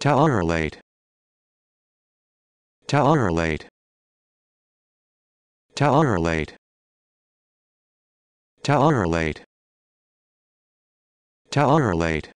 Tolerate. Tolerate. Tolerate. Tolerate. Tolerate.